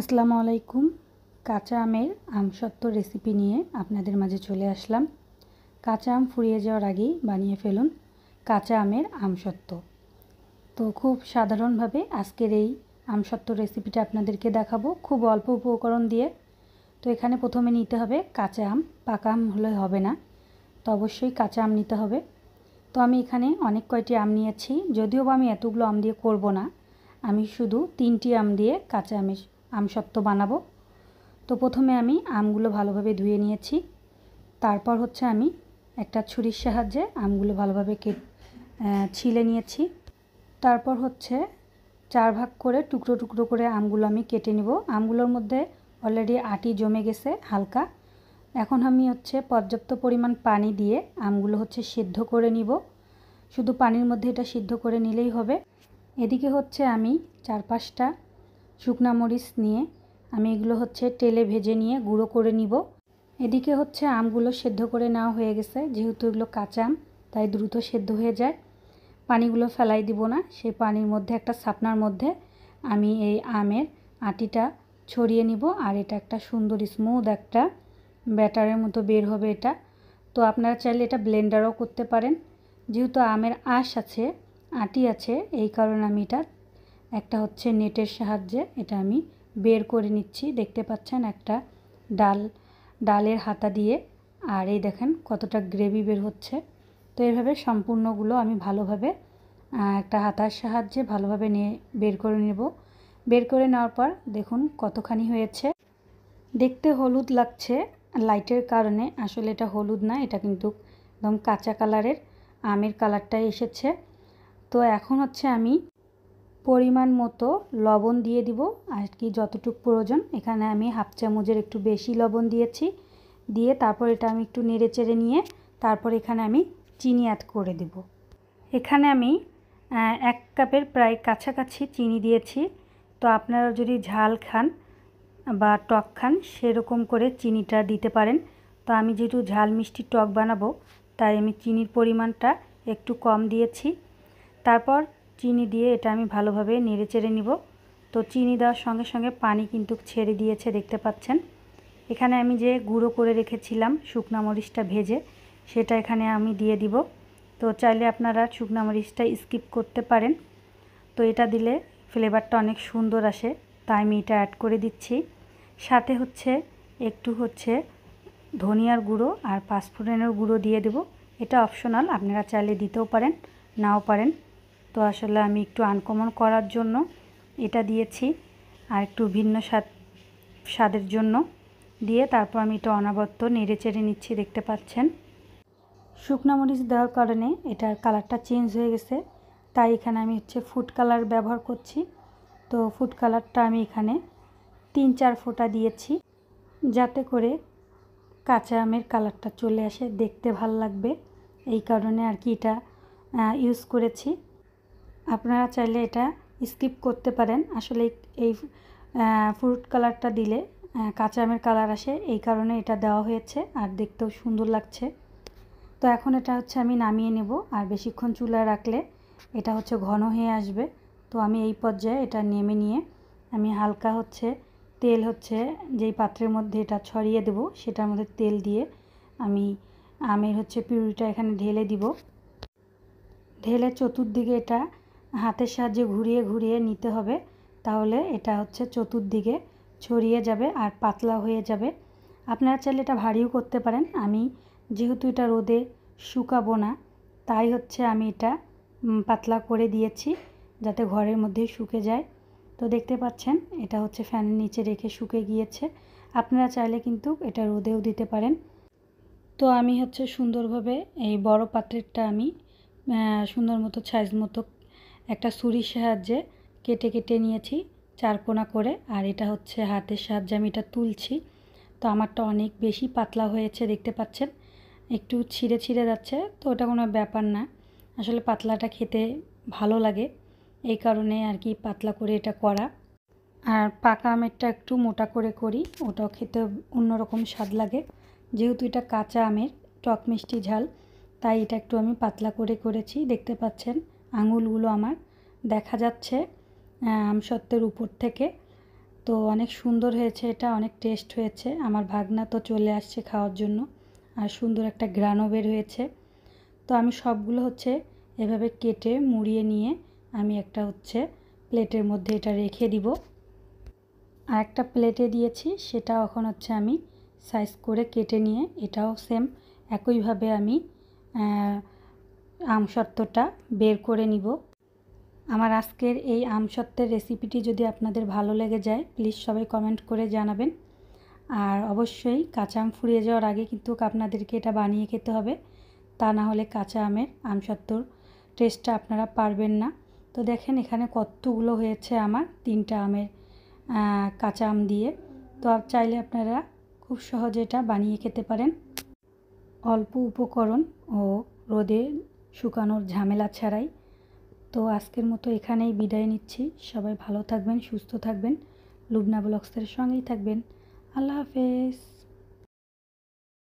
আসসালামু আলাইকুম কাঁচা আমের আমসত্ব রেসিপি নিয়ে আপনাদের মাঝে চলে আসলাম কাঁচা আম ফুরিয়ে যাওয়ার আগেই বানিয়ে ফেলুন কাঁচা আমের আমসত্ব তো খুব সাধারণভাবে আজকের এই আমসত্ব রেসিপিটা আপনাদেরকে দেখাবো খুব অল্প উপকরণ দিয়ে তো এখানে প্রথমে নিতে হবে কাঁচা আম পাকা আম হলে হবে না তো অবশ্যই কাঁচা আম নিতে হবে তো আমি এখানে অনেক কয়টি আম নিয়েছি যদিও বা আমি এতগুলো আম দিয়ে করব না আমি শুধু তিনটি আম দিয়ে কাঁচা আমের আমসত্ত্ব বানাবো তো প্রথমে আমি আমগুলো ভালোভাবে ধুয়ে নিয়েছি তারপর হচ্ছে আমি একটা ছুরির সাহায্যে আমগুলো ভালোভাবে কে ছিলে নিয়েছি তারপর হচ্ছে চার ভাগ করে টুকরো টুকরো করে আমগুলো আমি কেটে নিব আমগুলোর মধ্যে অলরেডি আটি জমে গেছে হালকা এখন আমি হচ্ছে পর্যাপ্ত পরিমাণ পানি দিয়ে আমগুলো হচ্ছে সিদ্ধ করে নিব শুধু পানির মধ্যে এটা সিদ্ধ করে নিলেই হবে এদিকে হচ্ছে আমি চার পাঁচটা শুকনা মরিচ নিয়ে আমি এগুলো হচ্ছে তেলে ভেজে নিয়ে গুঁড়ো করে নিব এদিকে হচ্ছে আমগুলো সেদ্ধ করে নেওয়া হয়ে গেছে যেহেতু এগুলো কাঁচা আম তাই দ্রুত সেদ্ধ হয়ে যায় পানিগুলো ফেলাই দিব না সেই পানির মধ্যে একটা ছাপনার মধ্যে আমি এই আমের আটিটা ছড়িয়ে নিব আর এটা একটা সুন্দর স্মুথ একটা ব্যাটারের মতো বের হবে এটা তো আপনারা চাইলে এটা ব্লেন্ডারও করতে পারেন যেহেতু আমের আশ আছে আটি আছে এই কারণে আমি এটা একটা হচ্ছে নেটের সাহায্যে এটা আমি বের করে নিচ্ছি দেখতে পাচ্ছেন একটা ডাল ডালের হাতা দিয়ে আর এই দেখেন কতটা গ্রেভি বের হচ্ছে তো এভাবে সম্পূর্ণগুলো আমি ভালোভাবে একটা হাতার সাহায্যে ভালোভাবে নিয়ে বের করে নেব বের করে নেওয়ার পর দেখুন কতখানি হয়েছে দেখতে হলুদ লাগছে লাইটের কারণে আসলে এটা হলুদ না এটা কিন্তু একদম কাঁচা কালারের আমের কালারটাই এসেছে তো এখন হচ্ছে আমি পরিমাণ মতো লবণ দিয়ে দিব আর কি যতটুক প্রয়োজন এখানে আমি হাফ চামচের একটু বেশি লবণ দিয়েছি দিয়ে তারপর এটা আমি একটু নেড়ে চেড়ে নিয়ে তারপর এখানে আমি চিনি অ্যাড করে দেব এখানে আমি এক কাপের প্রায় কাছাকাছি চিনি দিয়েছি তো আপনারা যদি ঝাল খান বা টক খান সেরকম করে চিনিটা দিতে পারেন তো আমি যেহেতু ঝাল মিষ্টি টক বানাবো তাই আমি চিনির পরিমাণটা একটু কম দিয়েছি তারপর চিনি দিয়ে এটা আমি ভালোভাবে নেড়ে চেড়ে নিব তো চিনি দেওয়ার সঙ্গে সঙ্গে পানি কিন্তু ছেড়ে দিয়েছে দেখতে পাচ্ছেন এখানে আমি যে গুঁড়ো করে রেখেছিলাম শুকনা মরিচটা ভেজে সেটা এখানে আমি দিয়ে দিব তো চাইলে আপনারা শুকনা মরিচটা স্কিপ করতে পারেন তো এটা দিলে ফ্লেভারটা অনেক সুন্দর আসে তাই আমি এটা অ্যাড করে দিচ্ছি সাথে হচ্ছে একটু হচ্ছে ধনিয়ার গুঁড়ো আর পাঁচফোড়নের গুঁড়ো দিয়ে দেব এটা অপশনাল আপনারা চাইলে দিতেও পারেন নাও পারেন তো আসলে আমি একটু আনকমন করার জন্য এটা দিয়েছি আর একটু ভিন্ন স্বাদ স্বাদের জন্য দিয়ে তারপর আমি এটা অনাবত্ত নেড়ে চেড়ে নিচ্ছি দেখতে পাচ্ছেন শুকনা মরিচ দেওয়ার কারণে এটার কালারটা চেঞ্জ হয়ে গেছে তাই এখানে আমি হচ্ছে ফুড কালার ব্যবহার করছি তো ফুড কালারটা আমি এখানে তিন চার ফোঁটা দিয়েছি যাতে করে কাঁচা আমের কালারটা চলে আসে দেখতে ভাল লাগবে এই কারণে আর কি এটা ইউজ করেছি আপনারা চাইলে এটা স্কিপ করতে পারেন আসলে এই ফ্রুট কালারটা দিলে কাঁচা আমের কালার আসে এই কারণে এটা দেওয়া হয়েছে আর দেখতেও সুন্দর লাগছে তো এখন এটা হচ্ছে আমি নামিয়ে নেব আর বেশিক্ষণ চুলা রাখলে এটা হচ্ছে ঘন হয়ে আসবে তো আমি এই পর্যায়ে এটা নেমে নিয়ে আমি হালকা হচ্ছে তেল হচ্ছে যেই পাত্রের মধ্যে এটা ছড়িয়ে দেব সেটার মধ্যে তেল দিয়ে আমি আমের হচ্ছে পিউরিটা এখানে ঢেলে দিব ঢেলে চতুর্দিকে এটা হাতের সাহায্যে ঘুরিয়ে ঘুরিয়ে নিতে হবে তাহলে এটা হচ্ছে চতুর্দিকে ছড়িয়ে যাবে আর পাতলা হয়ে যাবে আপনারা চাইলে এটা ভারীও করতে পারেন আমি যেহেতু এটা রোদে শুকাবো না তাই হচ্ছে আমি এটা পাতলা করে দিয়েছি যাতে ঘরের মধ্যেই শুকে যায় তো দেখতে পাচ্ছেন এটা হচ্ছে ফ্যানের নিচে রেখে শুকে গিয়েছে আপনারা চাইলে কিন্তু এটা রোদেও দিতে পারেন তো আমি হচ্ছে সুন্দরভাবে এই বড় পাত্রেরটা আমি সুন্দর মতো সাইজ মতো একটা সুরির সাহায্যে কেটে কেটে নিয়েছি চারকোনা করে আর এটা হচ্ছে হাতের সাহায্যে আমি এটা তুলছি তো আমারটা অনেক বেশি পাতলা হয়েছে দেখতে পাচ্ছেন একটু ছিঁড়ে ছিঁড়ে যাচ্ছে তো ওটা কোনো ব্যাপার না আসলে পাতলাটা খেতে ভালো লাগে এই কারণে আর কি পাতলা করে এটা করা আর পাকা আমেরটা একটু মোটা করে করি ওটাও খেতে অন্যরকম স্বাদ লাগে যেহেতু এটা কাঁচা আমের টক মিষ্টি ঝাল তাই এটা একটু আমি পাতলা করে করেছি দেখতে পাচ্ছেন আঙুলগুলো আমার দেখা যাচ্ছে আমসত্ত্বের উপর থেকে তো অনেক সুন্দর হয়েছে এটা অনেক টেস্ট হয়েছে আমার ভাগনা তো চলে আসছে খাওয়ার জন্য আর সুন্দর একটা গ্রানো বের হয়েছে তো আমি সবগুলো হচ্ছে এভাবে কেটে মুড়িয়ে নিয়ে আমি একটা হচ্ছে প্লেটের মধ্যে এটা রেখে দিব আর একটা প্লেটে দিয়েছি সেটা এখন হচ্ছে আমি সাইজ করে কেটে নিয়ে এটাও সেম একইভাবে আমি আমসত্ত্বটা বের করে নিব আমার আজকের এই আমসত্ত্বের রেসিপিটি যদি আপনাদের ভালো লেগে যায় প্লিজ সবাই কমেন্ট করে জানাবেন আর অবশ্যই কাঁচা আম ফুরিয়ে যাওয়ার আগে কিন্তু আপনাদেরকে এটা বানিয়ে খেতে হবে তা না হলে কাঁচা আমের আমসত্ত্বর টেস্টটা আপনারা পারবেন না তো দেখেন এখানে কতগুলো হয়েছে আমার তিনটা আমের কাঁচা আম দিয়ে তো চাইলে আপনারা খুব সহজে এটা বানিয়ে খেতে পারেন অল্প উপকরণ ও রোদে শুকানোর ঝামেলা ছাড়াই তো আজকের মতো এখানেই বিদায় নিচ্ছি সবাই ভালো থাকবেন সুস্থ থাকবেন লুবনা ব্লগসের সঙ্গেই থাকবেন আল্লাহ হাফেজ